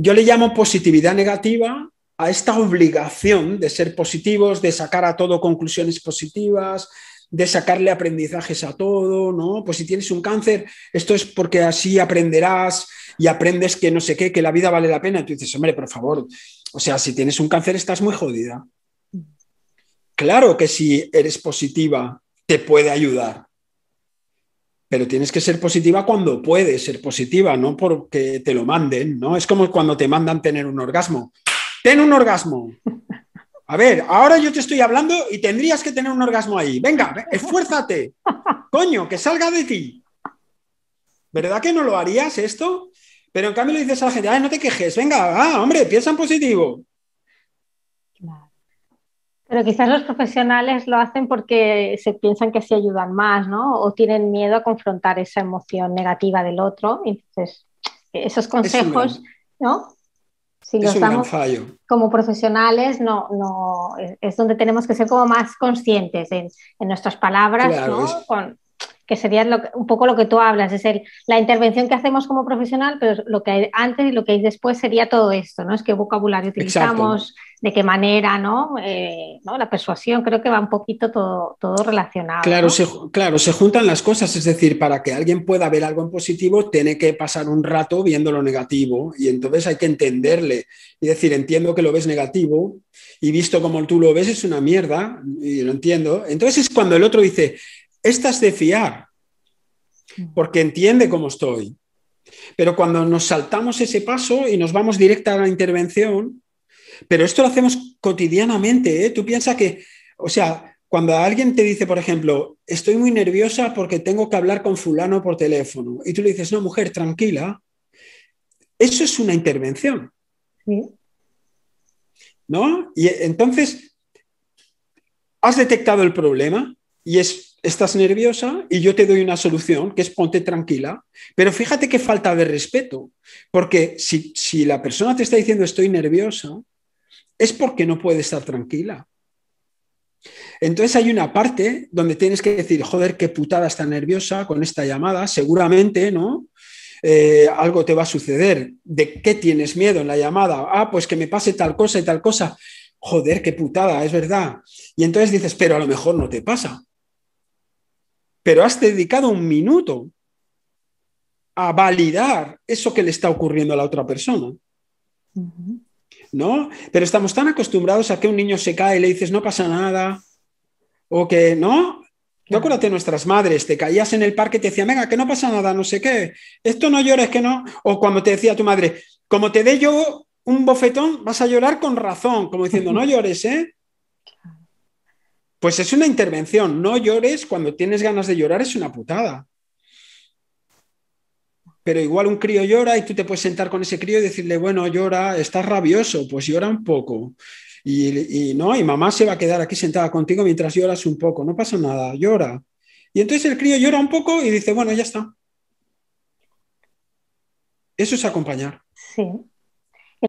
Yo le llamo positividad negativa a esta obligación de ser positivos, de sacar a todo conclusiones positivas, de sacarle aprendizajes a todo, ¿no? Pues si tienes un cáncer, esto es porque así aprenderás y aprendes que no sé qué, que la vida vale la pena. tú dices, hombre, por favor, o sea, si tienes un cáncer estás muy jodida. Mm. Claro que si eres positiva, te puede ayudar pero tienes que ser positiva cuando puedes ser positiva, no porque te lo manden, ¿no? Es como cuando te mandan tener un orgasmo. Ten un orgasmo. A ver, ahora yo te estoy hablando y tendrías que tener un orgasmo ahí. Venga, esfuérzate. Coño, que salga de ti. ¿Verdad que no lo harías esto? Pero en cambio le dices a la gente, ay, no te quejes, venga, ah, hombre, piensa en positivo. Pero quizás los profesionales lo hacen porque se piensan que así ayudan más, ¿no? O tienen miedo a confrontar esa emoción negativa del otro. Entonces, esos consejos, ¿no? Si como profesionales, no, no, es donde tenemos que ser como más conscientes en, nuestras palabras, ¿no? que sería un poco lo que tú hablas, es decir, la intervención que hacemos como profesional, pero lo que hay antes y lo que hay después sería todo esto, ¿no? Es qué vocabulario utilizamos, de qué manera, eh, ¿no? La persuasión, creo que va un poquito todo, todo relacionado. Claro, claro, se juntan las cosas, es decir, para que alguien pueda ver algo en positivo, tiene que pasar un rato viendo lo negativo y entonces hay que entenderle y decir, entiendo que lo ves negativo y visto como tú lo ves es una mierda y lo entiendo. Entonces es cuando el otro dice, esta de fiar, porque entiende cómo estoy. Pero cuando nos saltamos ese paso y nos vamos directa a la intervención, pero esto lo hacemos cotidianamente, ¿eh? tú piensas que, o sea, cuando alguien te dice, por ejemplo, estoy muy nerviosa porque tengo que hablar con fulano por teléfono, y tú le dices, no, mujer, tranquila, eso es una intervención. ¿No? Y entonces, has detectado el problema y es estás nerviosa y yo te doy una solución, que es ponte tranquila, pero fíjate qué falta de respeto, porque si, la persona te está diciendo estoy nerviosa, es porque no puede estar tranquila. Entonces hay una parte donde tienes que decir, joder, qué putada está nerviosa con esta llamada, seguramente, ¿no? Eh, algo te va a suceder. ¿De qué tienes miedo en la llamada? Ah, pues que me pase tal cosa y tal cosa. Joder, qué putada, es verdad. Y entonces dices, pero a lo mejor no te pasa pero has dedicado un minuto a validar eso que le está ocurriendo a la otra persona. ¿No? Pero estamos tan acostumbrados a que un niño se cae y le dices, no pasa nada, o que, ¿no? Yo no acuérdate de nuestras madres, te caías en el parque y te decían, venga, que no pasa nada, no sé qué, esto no llores, que no. O cuando te decía tu madre, como te dé yo un bofetón, vas a llorar con razón, como diciendo, no llores, ¿eh? Pues es una intervención. No llores cuando tienes ganas de llorar, es una putada. Pero igual un crío llora y tú te puedes sentar con ese crío y decirle, bueno, llora, estás rabioso, pues llora un poco. Y, no, y mamá se va a quedar aquí sentada contigo mientras lloras un poco, no pasa nada, llora. Y entonces el crío llora un poco y dice, bueno, ya está. Eso es acompañar. Sí.